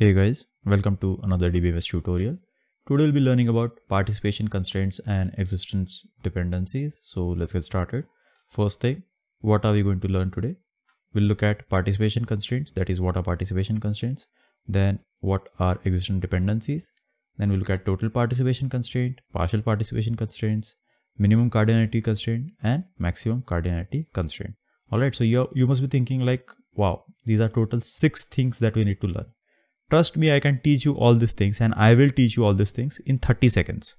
Hey guys, welcome to another DBMS tutorial. Today we'll be learning about participation constraints and existence dependencies. So let's get started. First thing, what are we going to learn today? We'll look at participation constraints, that is what are participation constraints, then what are existence dependencies, then we'll look at total participation constraint, partial participation constraints, minimum cardinality constraint and maximum cardinality constraint. Alright, so you you must be thinking like, wow, these are total six things that we need to learn Trust me, I can teach you all these things and I will teach you all these things in 30 seconds.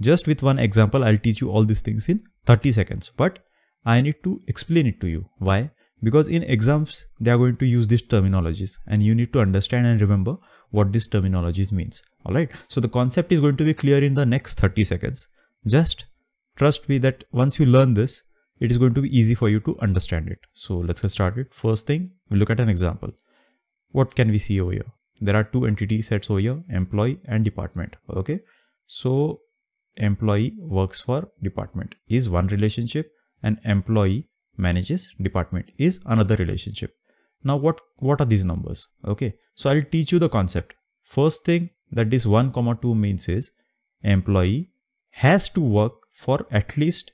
Just with one example, I'll teach you all these things in 30 seconds. But I need to explain it to you. Why? Because in exams, they are going to use these terminologies and you need to understand and remember what these terminologies means. Alright. So the concept is going to be clear in the next 30 seconds. Just trust me that once you learn this, it is going to be easy for you to understand it. So let's get started. First thing, we look at an example. What can we see over here? there are two entity sets over here employee and department okay so employee works for department is one relationship and employee manages department is another relationship now what what are these numbers okay so i'll teach you the concept first thing that this 1 comma 2 means is employee has to work for at least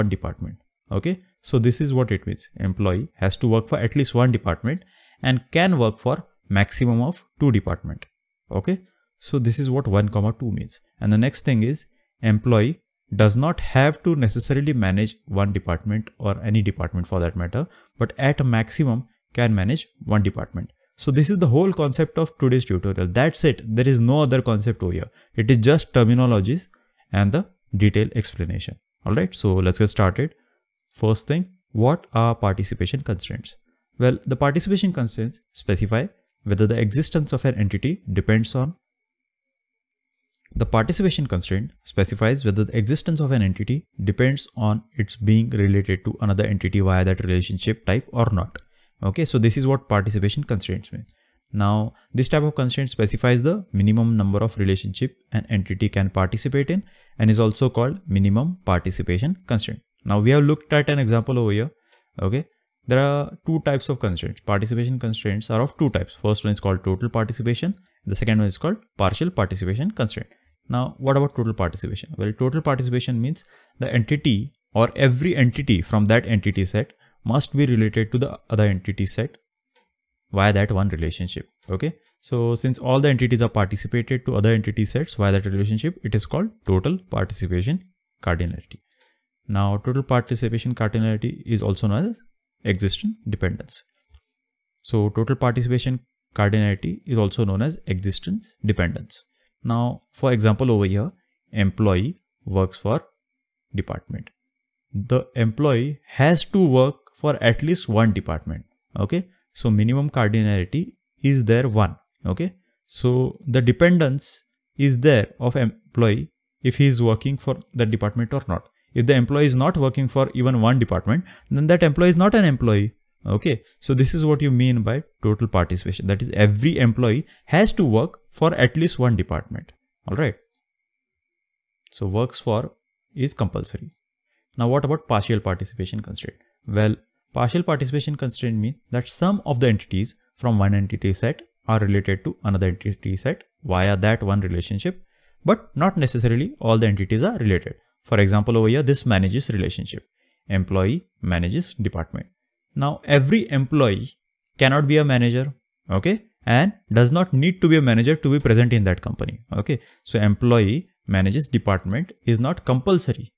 one department okay so this is what it means employee has to work for at least one department and can work for maximum of two department. Okay. So this is what 1 comma 2 means. And the next thing is employee does not have to necessarily manage one department or any department for that matter, but at a maximum can manage one department. So this is the whole concept of today's tutorial. That's it. There is no other concept over here. It is just terminologies and the detailed explanation. All right. So let's get started. First thing, what are participation constraints? Well, the participation constraints specify whether the existence of an entity depends on. The participation constraint specifies whether the existence of an entity depends on its being related to another entity via that relationship type or not. Okay, so this is what participation constraints mean. Now, this type of constraint specifies the minimum number of relationship an entity can participate in and is also called minimum participation constraint. Now, we have looked at an example over here. Okay, there are two types of constraints. Participation constraints are of two types. First one is called total participation. The second one is called partial participation constraint. Now, what about total participation? Well, total participation means the entity or every entity from that entity set must be related to the other entity set via that one relationship. Okay. So since all the entities are participated to other entity sets via that relationship, it is called total participation cardinality. Now total participation cardinality is also known as Existence dependence. So total participation cardinality is also known as existence dependence. Now, for example, over here, employee works for department. The employee has to work for at least one department. Okay. So minimum cardinality is there one. Okay. So the dependence is there of employee if he is working for the department or not. If the employee is not working for even one department, then that employee is not an employee. Okay, so this is what you mean by total participation. That is every employee has to work for at least one department. All right. So works for is compulsory. Now what about partial participation constraint? Well, partial participation constraint means that some of the entities from one entity set are related to another entity set via that one relationship, but not necessarily all the entities are related. For example, over here, this manages relationship. Employee manages department. Now, every employee cannot be a manager. Okay. And does not need to be a manager to be present in that company. Okay. So employee manages department is not compulsory.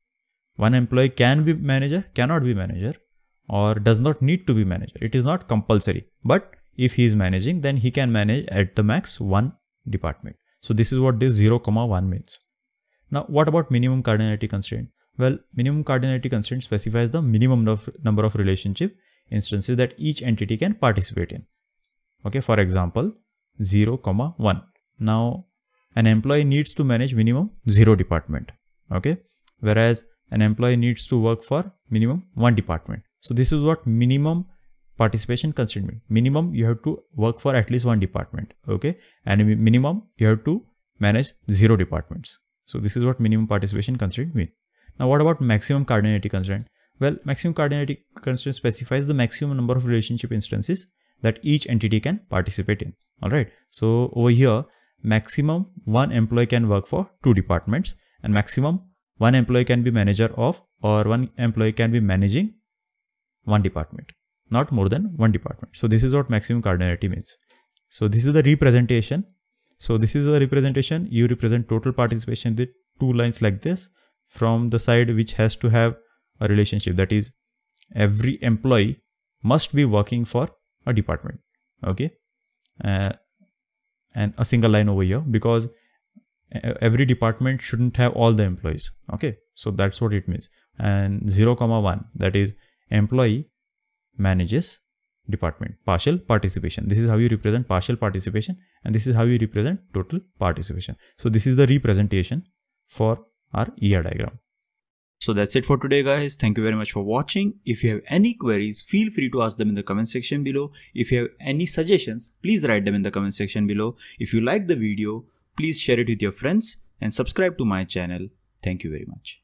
One employee can be manager, cannot be manager or does not need to be manager. It is not compulsory, but if he is managing, then he can manage at the max one department. So this is what this 0, 1 means. Now, what about minimum cardinality constraint? Well, minimum cardinality constraint specifies the minimum of number of relationship instances that each entity can participate in. Okay, for example, 0, comma 1. Now, an employee needs to manage minimum 0 department. Okay, whereas an employee needs to work for minimum 1 department. So this is what minimum participation constraint means. Minimum, you have to work for at least one department. Okay, and minimum, you have to manage 0 departments. So this is what minimum participation constraint means. Now what about maximum cardinality constraint? Well, maximum cardinality constraint specifies the maximum number of relationship instances that each entity can participate in. All right. So over here, maximum one employee can work for two departments and maximum one employee can be manager of or one employee can be managing one department, not more than one department. So this is what maximum cardinality means. So this is the representation so this is a representation. You represent total participation with two lines like this from the side which has to have a relationship. That is every employee must be working for a department. Okay. Uh, and a single line over here because every department shouldn't have all the employees. Okay. So that's what it means. And 0, comma 1 that is employee manages department partial participation this is how you represent partial participation and this is how you represent total participation so this is the representation for our ER diagram so that's it for today guys thank you very much for watching if you have any queries feel free to ask them in the comment section below if you have any suggestions please write them in the comment section below if you like the video please share it with your friends and subscribe to my channel thank you very much